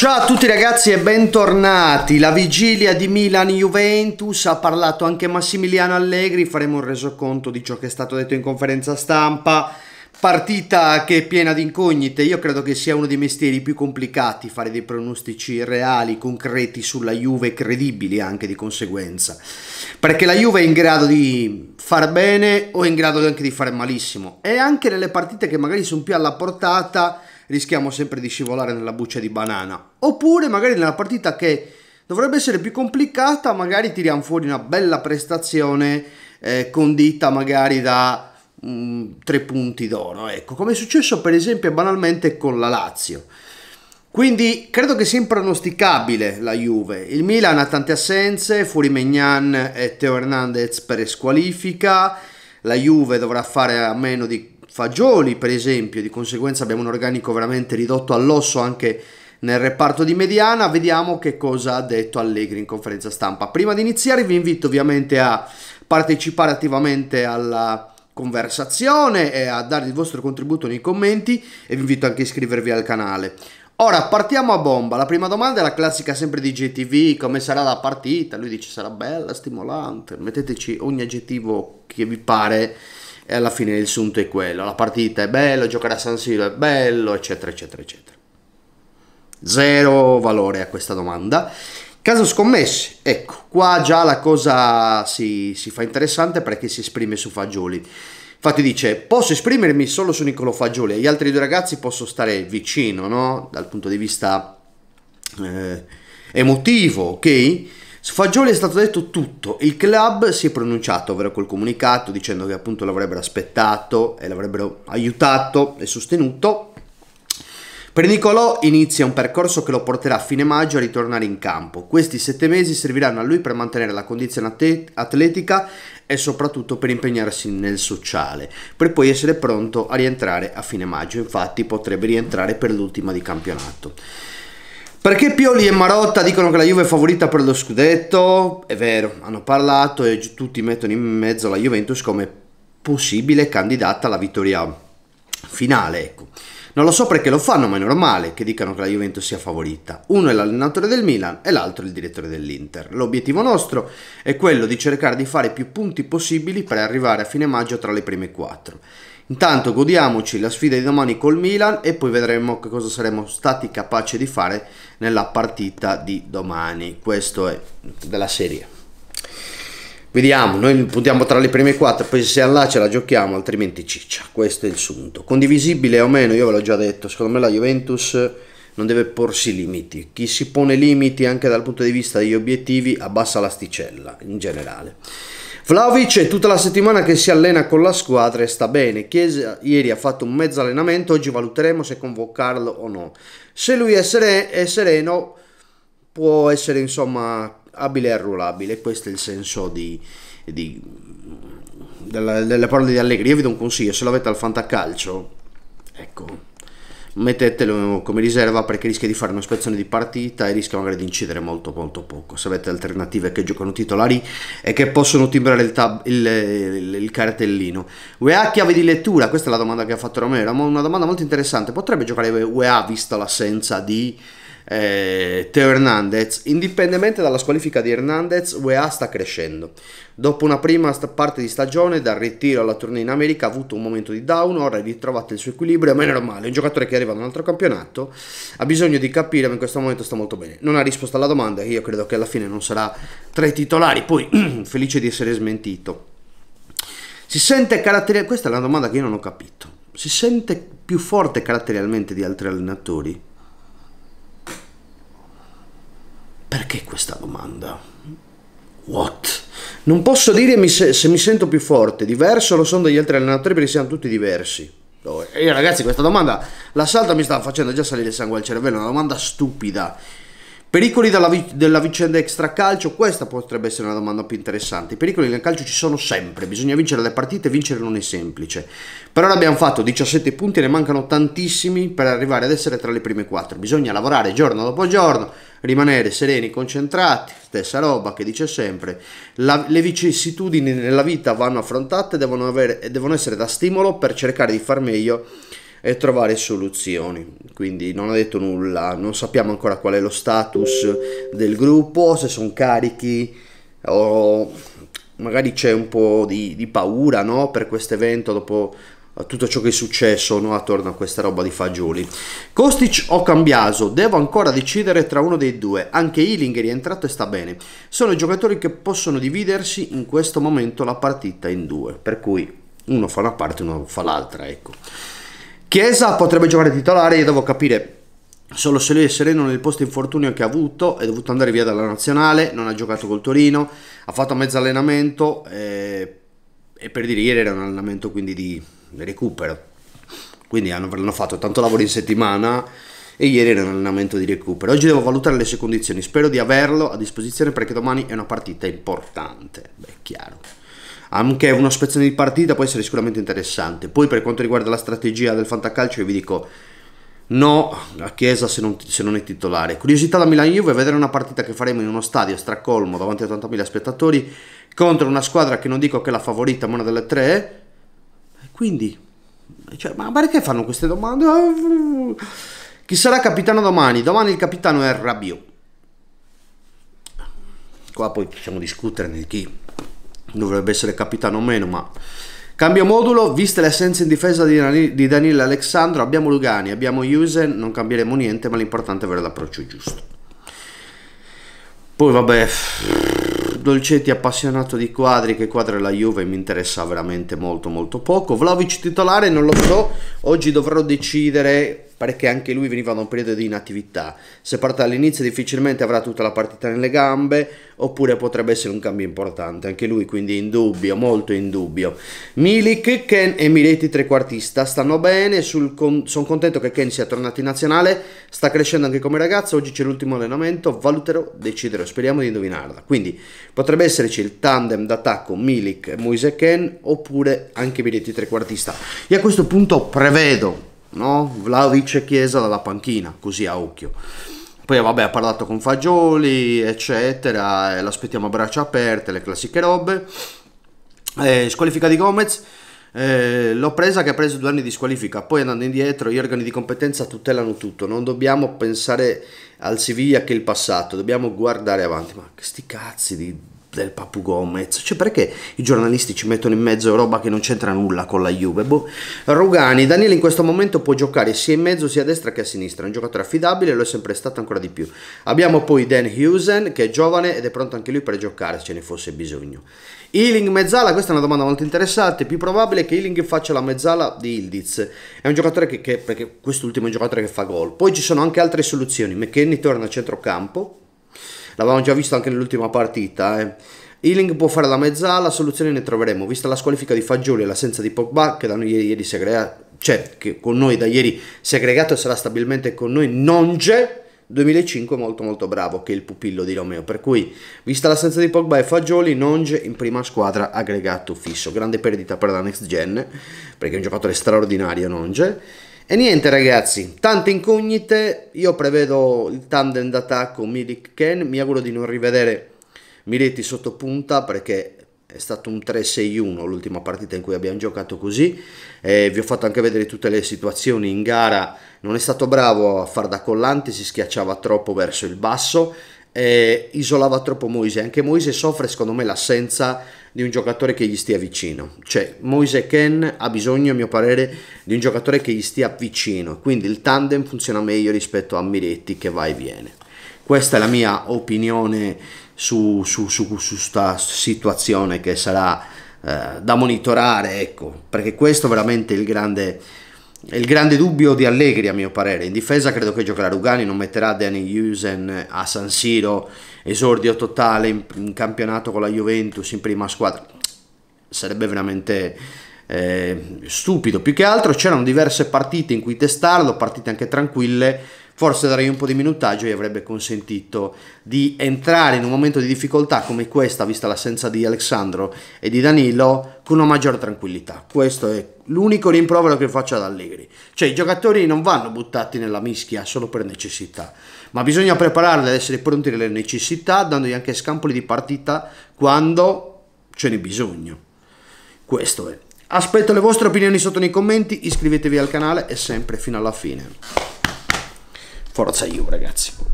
Ciao a tutti ragazzi e bentornati. La vigilia di Milan-Juventus ha parlato anche Massimiliano Allegri, faremo un resoconto di ciò che è stato detto in conferenza stampa. Partita che è piena di incognite, io credo che sia uno dei mestieri più complicati fare dei pronostici reali, concreti sulla Juve, credibili anche di conseguenza, perché la Juve è in grado di far bene o è in grado anche di fare malissimo e anche nelle partite che magari sono più alla portata rischiamo sempre di scivolare nella buccia di banana. Oppure magari nella partita che dovrebbe essere più complicata, magari tiriamo fuori una bella prestazione eh, condita magari da mh, mm, tre punti d'oro, ecco, come è successo per esempio banalmente con la Lazio. Quindi credo che sia impronosticabile la Juve. Il Milan ha tante assenze, fuori Mignan e Teo Hernandez per squalifica. La Juve dovrà fare a meno di fagioli per esempio, di conseguenza abbiamo un organico veramente ridotto all'osso anche nel reparto di mediana, vediamo che cosa ha detto Allegri in conferenza stampa. Prima di iniziare vi invito ovviamente a partecipare attivamente alla conversazione e a dare il vostro contributo nei commenti e vi invito anche a iscrivervi al canale. Ora partiamo a bomba, la prima domanda è la classica sempre di GTV, come sarà la partita? Lui dice sarà bella, stimolante, metteteci ogni aggettivo che vi pare e alla fine il sunto è quello, la partita è bella, giocare a San Siro è bello, eccetera, eccetera, eccetera. Zero valore a questa domanda. Caso scommesse, ecco, qua già la cosa si, si fa interessante perché si esprime su Fagioli. Infatti dice, posso esprimermi solo su Niccolo Fagioli, agli altri due ragazzi posso stare vicino, no? Dal punto di vista eh, emotivo, ok? Su Fagioli è stato detto tutto, il club si è pronunciato, ovvero col comunicato, dicendo che appunto l'avrebbero aspettato e l'avrebbero aiutato e sostenuto. Per Nicolò inizia un percorso che lo porterà a fine maggio a ritornare in campo. Questi sette mesi serviranno a lui per mantenere la condizione atletica e soprattutto per impegnarsi nel sociale, per poi essere pronto a rientrare a fine maggio. Infatti potrebbe rientrare per l'ultima di campionato. Perché Pioli e Marotta dicono che la Juve è favorita per lo scudetto? È vero, hanno parlato e tutti mettono in mezzo la Juventus come possibile candidata alla vittoria finale. Ecco. Non lo so perché lo fanno, ma è normale che dicano che la Juventus sia favorita. Uno è l'allenatore del Milan e l'altro il direttore dell'Inter. L'obiettivo nostro è quello di cercare di fare più punti possibili per arrivare a fine maggio tra le prime quattro. Intanto godiamoci la sfida di domani col Milan e poi vedremo che cosa saremo stati capaci di fare nella partita di domani. Questo è della serie. Vediamo, noi puntiamo tra le prime quattro, poi se siamo là ce la giochiamo, altrimenti ciccia. Questo è il sunto. Condivisibile o meno, io ve l'ho già detto, secondo me la Juventus non deve porsi limiti. Chi si pone limiti anche dal punto di vista degli obiettivi abbassa l'asticella in generale. Vlaovic è tutta la settimana che si allena con la squadra e sta bene. Chiesa ieri ha fatto un mezzo allenamento, oggi valuteremo se convocarlo o no. Se lui è, seren è sereno può essere insomma abile e arruolabile, questo è il senso di, di, della, delle parole di Allegri. Io vi do un consiglio, se lo avete al fantacalcio mettetelo come riserva perché rischia di fare una spezzone di partita e rischia magari di incidere molto molto poco se avete alternative che giocano titolari e che possono timbrare il, tab, il, il, il cartellino UEA chiave di lettura questa è la domanda che ha fatto Romero una domanda molto interessante potrebbe giocare UEA vista l'assenza di eh, Teo Hernandez. Indipendentemente dalla squalifica di Hernandez, UEA sta crescendo. Dopo una prima parte di stagione, dal ritiro alla tournée in America, ha avuto un momento di down, ora ha ritrovato il suo equilibrio, ma è normale, un giocatore che arriva da un altro campionato ha bisogno di capire, ma in questo momento sta molto bene. Non ha risposto alla domanda, io credo che alla fine non sarà tra i titolari, poi felice di essere smentito. Si sente caratterialmente, questa è una domanda che io non ho capito, si sente più forte caratterialmente di altri allenatori? Perché questa domanda? What? Non posso dirmi se, se mi sento più forte, diverso lo sono dagli altri allenatori perché siamo tutti diversi. Oh, io ragazzi questa domanda, la mi stava facendo già salire il sangue al cervello, è una domanda stupida. Pericoli vic- della vicenda extracalcio? Questa potrebbe essere una domanda più interessante. I pericoli nel calcio ci sono sempre, bisogna vincere le partite vincere non è semplice. Per ora abbiamo fatto 17 punti ne mancano tantissimi per arrivare ad essere tra le prime 4. Bisogna lavorare giorno dopo giorno, rimanere sereni, concentrati, stessa roba che dice sempre. La, le vicissitudini nella vita vanno affrontate devono, devono essere da stimolo per cercare di far meglio e trovare soluzioni. Quindi non ha detto nulla, non sappiamo ancora qual è lo status del gruppo, se sono carichi o magari c'è un po' di, di paura no? per questo evento dopo tutto ciò che è successo no? attorno a questa roba di fagioli. Kostic o Cambiaso, devo ancora decidere tra uno dei due, anche Ealing è rientrato e sta bene. Sono i giocatori che possono dividersi in questo momento la partita in due, per cui uno fa una parte e uno fa l'altra, ecco. Chiesa potrebbe giocare titolare, io devo capire solo se lui è sereno nel posto infortunio che ha avuto, è dovuto andare via dalla nazionale, non ha giocato col Torino, ha fatto mezzo allenamento e, eh, e per dire ieri era un allenamento quindi di recupero, quindi hanno, hanno fatto tanto lavoro in settimana e ieri era un allenamento di recupero. Oggi devo valutare le sue condizioni, spero di averlo a disposizione perché domani è una partita importante, beh chiaro anche una spezzone di partita può essere sicuramente interessante. Poi per quanto riguarda la strategia del fantacalcio, io vi dico no a Chiesa se non, se non, è titolare. Curiosità da Milan-Juve, vedere una partita che faremo in uno stadio a stracolmo davanti a 80.000 spettatori contro una squadra che non dico che è la favorita, ma una delle tre. Eh, quindi, cioè, ma perché fanno queste domande? Ah, chi sarà capitano domani? Domani il capitano è Rabiot. Qua poi possiamo discuterne di chi dovrebbe essere capitano o meno, ma Cambio modulo, viste le assenze in difesa di Danilo Alessandro, abbiamo Lugani, abbiamo Jusen, non cambieremo niente, ma l'importante è avere l'approccio giusto. Poi vabbè, Dolcetti appassionato di quadri, che quadra la Juve mi interessa veramente molto molto poco. Vlaovic titolare non lo so, oggi dovrò decidere pare che anche lui veniva da un periodo di inattività. Se parte all'inizio difficilmente avrà tutta la partita nelle gambe, oppure potrebbe essere un cambio importante, anche lui quindi in dubbio, molto in dubbio. Milik, Ken e Miretti trequartista stanno bene, con sono contento che Ken sia tornato in nazionale, sta crescendo anche come ragazzo, oggi c'è l'ultimo allenamento, valuterò, deciderò, speriamo di indovinarla. Quindi potrebbe esserci il tandem d'attacco Milik, Moise e Ken, oppure anche Miretti trequartista. Io a questo punto prevedo no? Vlaovic e Chiesa dalla panchina, così a occhio. Poi vabbè ha parlato con Fagioli, eccetera, e l'aspettiamo a braccia aperte, le classiche robe. Eh, squalifica di Gomez, eh, l'ho presa che ha preso due anni di squalifica, poi andando indietro gli organi di competenza tutelano tutto, non dobbiamo pensare al Siviglia che il passato, dobbiamo guardare avanti. Ma questi cazzi di del Papu Gomez, cioè perché i giornalisti ci mettono in mezzo roba che non c'entra nulla con la Juve? Boh. Rugani, Daniele in questo momento può giocare sia in mezzo sia a destra che a sinistra, è un giocatore affidabile lo è sempre stato ancora di più. Abbiamo poi Dan Husen che è giovane ed è pronto anche lui per giocare se ce ne fosse bisogno. Ealing mezzala, questa è una domanda molto interessante, più probabile che Ealing faccia la mezzala di Ildiz, è un giocatore che, che perché quest'ultimo è un giocatore che fa gol. Poi ci sono anche altre soluzioni, McKenny torna a centrocampo, l'avevamo già visto anche nell'ultima partita. Eh. Ealing può fare la mezzala, soluzioni ne troveremo, vista la squalifica di Fagioli e l'assenza di Pogba che da noi ieri si cioè che con noi da ieri si e sarà stabilmente con noi, Nonge 2005 molto molto bravo che è il pupillo di Romeo per cui vista l'assenza di Pogba e Fagioli Nonge in prima squadra aggregato fisso grande perdita per la next gen perché è un giocatore straordinario Nonge e niente ragazzi, tante incognite, io prevedo il tandem d'attacco Milik Ken, mi auguro di non rivedere Miletti sotto punta perché è stato un 3-6-1 l'ultima partita in cui abbiamo giocato così, eh, vi ho fatto anche vedere tutte le situazioni in gara, non è stato bravo a far da collante, si schiacciava troppo verso il basso, eh, isolava troppo Moise, anche Moise soffre secondo me l'assenza di un giocatore che gli stia vicino. Cioè, Moise Ken ha bisogno, a mio parere, di un giocatore che gli stia vicino. Quindi il tandem funziona meglio rispetto a Miretti che va e viene. Questa è la mia opinione su questa situazione che sarà eh, da monitorare, ecco, perché questo è veramente il grande il grande dubbio di Allegri a mio parere, in difesa credo che giocherà Rugani, non metterà Danny Husen a San Siro, esordio totale in, in campionato con la Juventus in prima squadra, sarebbe veramente eh, stupido, più che altro c'erano diverse partite in cui testarlo, partite anche tranquille, forse darei un po' di minutaggio e avrebbe consentito di entrare in un momento di difficoltà come questa, vista l'assenza di Alessandro e di Danilo, con una maggiore tranquillità. Questo è l'unico rimprovero che faccio ad Allegri. Cioè i giocatori non vanno buttati nella mischia solo per necessità, ma bisogna prepararli ad essere pronti alle necessità, dandogli anche scampoli di partita quando ce n'è bisogno. Questo è. Aspetto le vostre opinioni sotto nei commenti, iscrivetevi al canale e sempre fino alla fine. Forza Juve ragazzi.